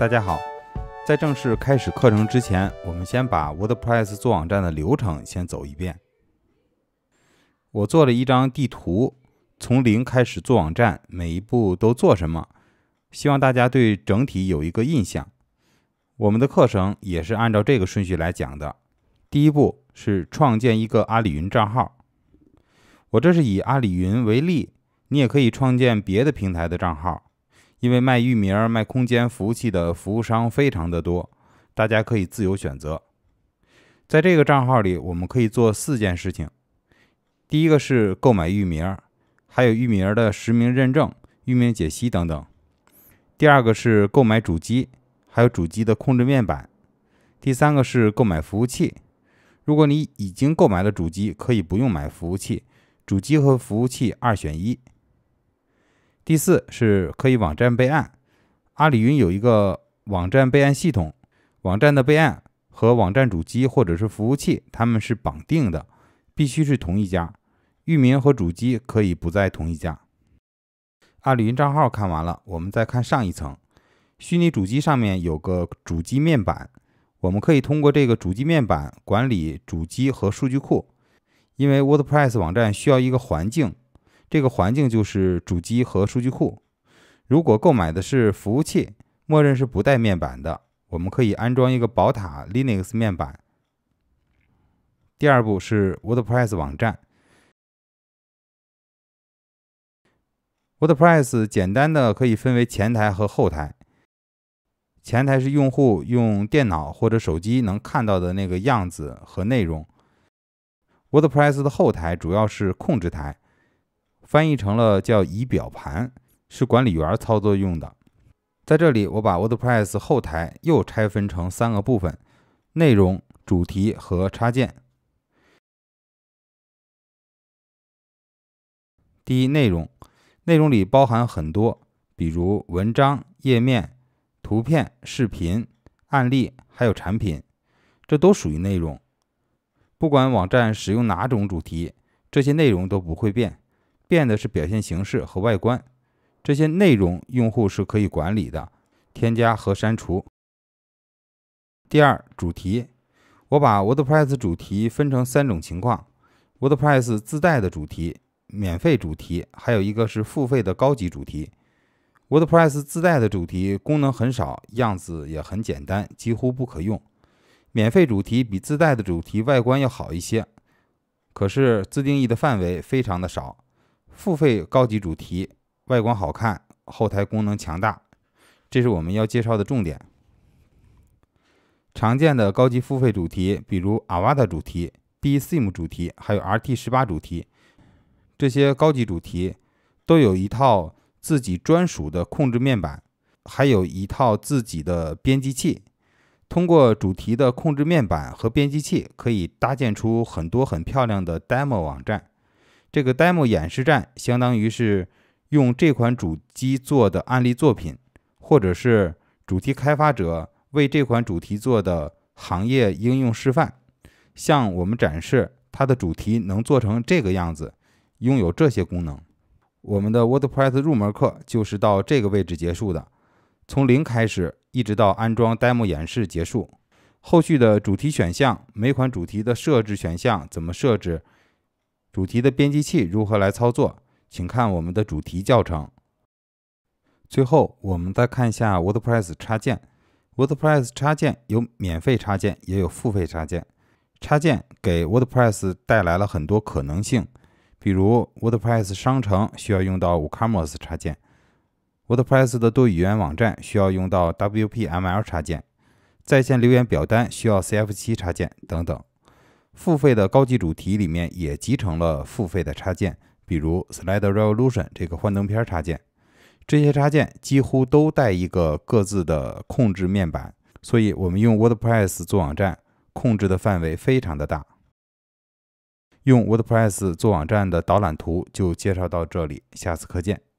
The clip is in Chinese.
大家好，在正式开始课程之前，我们先把 WordPress 做网站的流程先走一遍。我做了一张地图，从零开始做网站，每一步都做什么，希望大家对整体有一个印象。我们的课程也是按照这个顺序来讲的。第一步是创建一个阿里云账号，我这是以阿里云为例，你也可以创建别的平台的账号。因为卖域名、卖空间、服务器的服务商非常的多，大家可以自由选择。在这个账号里，我们可以做四件事情：第一个是购买域名，还有域名的实名认证、域名解析等等；第二个是购买主机，还有主机的控制面板；第三个是购买服务器。如果你已经购买了主机，可以不用买服务器，主机和服务器二选一。第四是可以网站备案，阿里云有一个网站备案系统，网站的备案和网站主机或者是服务器他们是绑定的，必须是同一家，域名和主机可以不在同一家。阿里云账号看完了，我们再看上一层，虚拟主机上面有个主机面板，我们可以通过这个主机面板管理主机和数据库，因为 WordPress 网站需要一个环境。这个环境就是主机和数据库。如果购买的是服务器，默认是不带面板的，我们可以安装一个宝塔 Linux 面板。第二步是 WordPress 网站。WordPress 简单的可以分为前台和后台，前台是用户用电脑或者手机能看到的那个样子和内容，WordPress 的后台主要是控制台。翻译成了叫仪表盘，是管理员操作用的。在这里，我把 WordPress 后台又拆分成三个部分：内容、主题和插件。第一，内容。内容里包含很多，比如文章、页面、图片、视频、案例，还有产品，这都属于内容。不管网站使用哪种主题，这些内容都不会变。变的是表现形式和外观，这些内容用户是可以管理的，添加和删除。第二，主题，我把 WordPress 主题分成三种情况：WordPress 自带的主题、免费主题，还有一个是付费的高级主题。WordPress 自带的主题功能很少，样子也很简单，几乎不可用。免费主题比自带的主题外观要好一些，可是自定义的范围非常的少。付费高级主题外观好看，后台功能强大，这是我们要介绍的重点。常见的高级付费主题，比如 Avada 主题、b e s i m 主题，还有 RT 十八主题，这些高级主题都有一套自己专属的控制面板，还有一套自己的编辑器。通过主题的控制面板和编辑器，可以搭建出很多很漂亮的 demo 网站。这个 demo 演示站相当于是用这款主机做的案例作品，或者是主题开发者为这款主题做的行业应用示范，向我们展示它的主题能做成这个样子，拥有这些功能。我们的 WordPress 入门课就是到这个位置结束的，从零开始一直到安装 demo 演示结束，后续的主题选项，每款主题的设置选项怎么设置？主题的编辑器如何来操作？请看我们的主题教程。最后，我们再看一下 WordPress 插件。WordPress 插件有免费插件，也有付费插件。插件给 WordPress 带来了很多可能性，比如 WordPress 商城需要用到 WooCommerce 插件，WordPress 的多语言网站需要用到 WPML 插件，在线留言表单需要 CF7 插件等等。付费的高级主题里面也集成了付费的插件，比如 Slide Revolution 这个幻灯片插件，这些插件几乎都带一个各自的控制面板，所以我们用 WordPress 做网站控制的范围非常的大。用 WordPress 做网站的导览图就介绍到这里，下次课见。